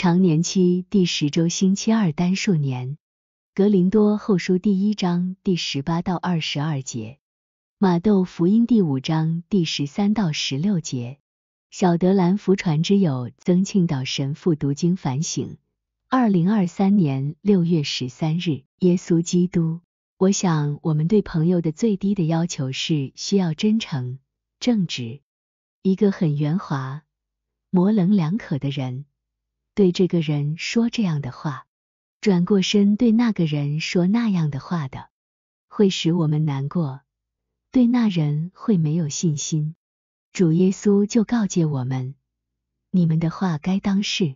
常年期第十周星期二单数年格林多后书第一章第十八到二十二节马窦福音第五章第十三到十六节小德兰福传之友曾庆岛神父读经反省二零二三年六月十三日耶稣基督我想我们对朋友的最低的要求是需要真诚正直一个很圆滑模棱两可的人。对这个人说这样的话，转过身对那个人说那样的话的，会使我们难过，对那人会没有信心。主耶稣就告诫我们：你们的话该当是，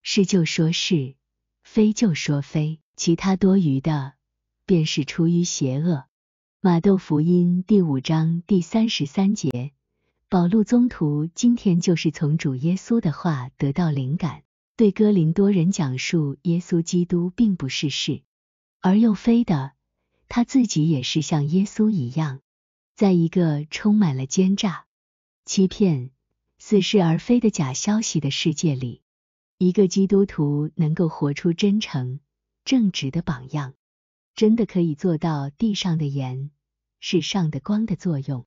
是就说是，非就说非，其他多余的便是出于邪恶。马窦福音第五章第三十三节，保禄宗徒今天就是从主耶稣的话得到灵感。对哥林多人讲述耶稣基督并不是事而又非的，他自己也是像耶稣一样，在一个充满了奸诈、欺骗、似是而非的假消息的世界里，一个基督徒能够活出真诚、正直的榜样，真的可以做到地上的盐是上的光的作用。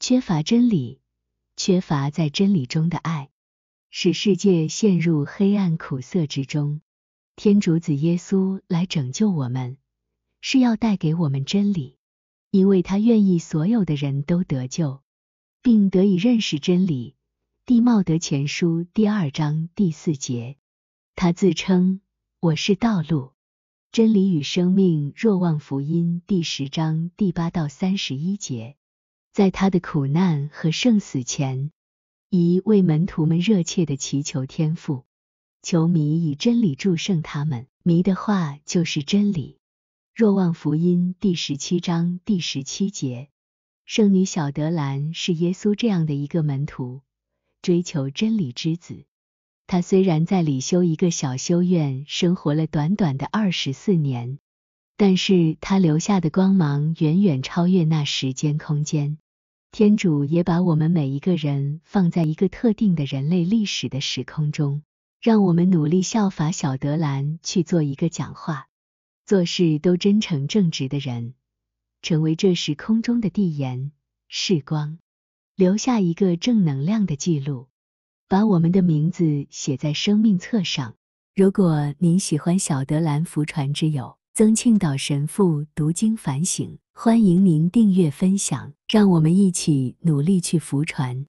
缺乏真理，缺乏在真理中的爱。使世界陷入黑暗苦涩之中。天主子耶稣来拯救我们，是要带给我们真理，因为他愿意所有的人都得救，并得以认识真理。地貌德前书第二章第四节。他自称我是道路、真理与生命。若望福音第十章第八到三十一节。在他的苦难和圣死前。一位门徒们热切的祈求天父，求迷以真理祝圣他们。迷的话就是真理。若望福音第十七章第十七节。圣女小德兰是耶稣这样的一个门徒，追求真理之子。他虽然在里修一个小修院生活了短短的二十四年，但是他留下的光芒远远超越那时间空间。天主也把我们每一个人放在一个特定的人类历史的时空中，让我们努力效法小德兰，去做一个讲话、做事都真诚正直的人，成为这时空中的地延、世光，留下一个正能量的记录，把我们的名字写在生命册上。如果您喜欢小德兰福传之友曾庆岛神父读经反省。欢迎您订阅分享，让我们一起努力去浮传。